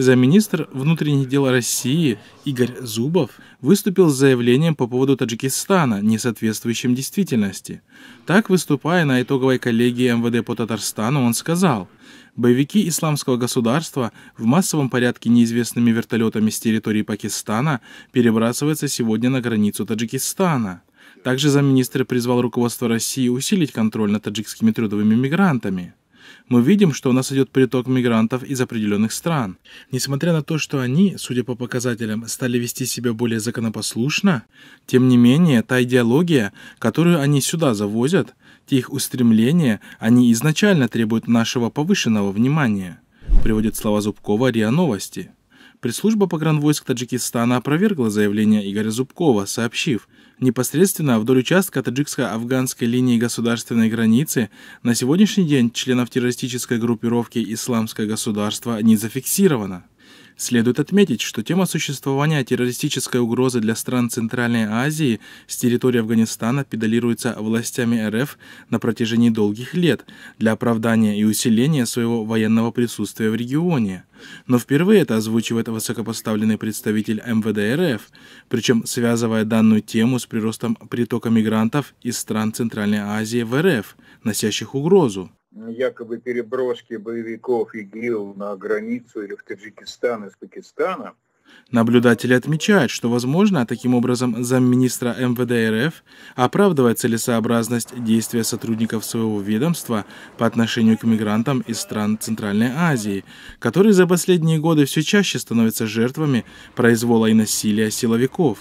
Замминистр внутренних дел России Игорь Зубов выступил с заявлением по поводу Таджикистана, не соответствующим действительности. Так, выступая на итоговой коллегии МВД по Татарстану, он сказал, «Боевики исламского государства в массовом порядке неизвестными вертолетами с территории Пакистана перебрасываются сегодня на границу Таджикистана». Также замминистра призвал руководство России усилить контроль над таджикскими трудовыми мигрантами мы видим, что у нас идет приток мигрантов из определенных стран. Несмотря на то, что они, судя по показателям, стали вести себя более законопослушно, тем не менее, та идеология, которую они сюда завозят, те их устремления, они изначально требуют нашего повышенного внимания, приводит слова Зубкова РИА Новости. Пресс-служба погранвойск Таджикистана опровергла заявление Игоря Зубкова, сообщив, непосредственно вдоль участка таджикско-афганской линии государственной границы на сегодняшний день членов террористической группировки «Исламское государство» не зафиксировано. Следует отметить, что тема существования террористической угрозы для стран Центральной Азии с территории Афганистана педалируется властями РФ на протяжении долгих лет для оправдания и усиления своего военного присутствия в регионе. Но впервые это озвучивает высокопоставленный представитель МВД РФ, причем связывая данную тему с приростом притока мигрантов из стран Центральной Азии в РФ, носящих угрозу якобы переброски боевиков ИГИЛ на границу или в Таджикистан из Пакистана. Наблюдатели отмечают, что, возможно, таким образом замминистра МВД РФ оправдывает целесообразность действия сотрудников своего ведомства по отношению к мигрантам из стран Центральной Азии, которые за последние годы все чаще становятся жертвами произвола и насилия силовиков.